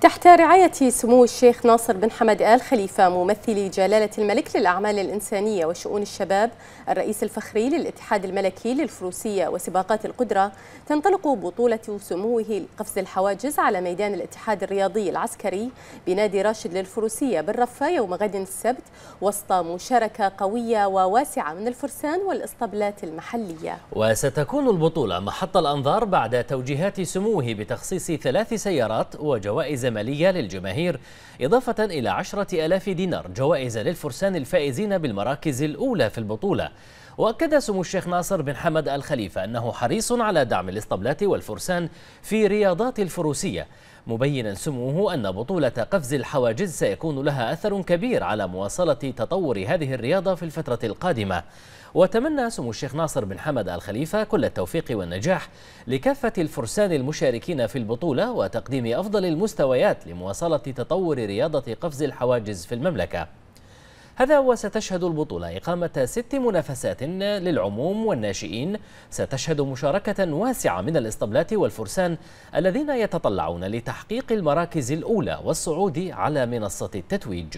تحت رعاية سمو الشيخ ناصر بن حمد آل خليفة ممثل جلالة الملك للأعمال الإنسانية وشؤون الشباب الرئيس الفخري للاتحاد الملكي للفروسية وسباقات القدرة تنطلق بطولة سموه لقفز الحواجز على ميدان الاتحاد الرياضي العسكري بنادي راشد للفروسية بالرفة يوم غد السبت وسط مشاركة قوية وواسعة من الفرسان والإسطبلات المحلية وستكون البطولة محط الأنظار بعد توجيهات سموه بتخصيص ثلاث سيارات وجوائز الزمالية للجماهير إضافة إلى عشرة ألاف دينار جوائز للفرسان الفائزين بالمراكز الأولى في البطولة وأكد سمو الشيخ ناصر بن حمد الخليفة أنه حريص على دعم الإسطبلات والفرسان في رياضات الفروسية مبينا سموه أن بطولة قفز الحواجز سيكون لها أثر كبير على مواصلة تطور هذه الرياضة في الفترة القادمة وتمنى سمو الشيخ ناصر بن حمد الخليفة كل التوفيق والنجاح لكافة الفرسان المشاركين في البطولة وتقديم أفضل المستويات لمواصلة تطور رياضة قفز الحواجز في المملكة هذا وستشهد البطولة إقامة ست منافسات للعموم والناشئين ستشهد مشاركة واسعة من الإسطبلات والفرسان الذين يتطلعون لتحقيق المراكز الأولى والصعود على منصة التتويج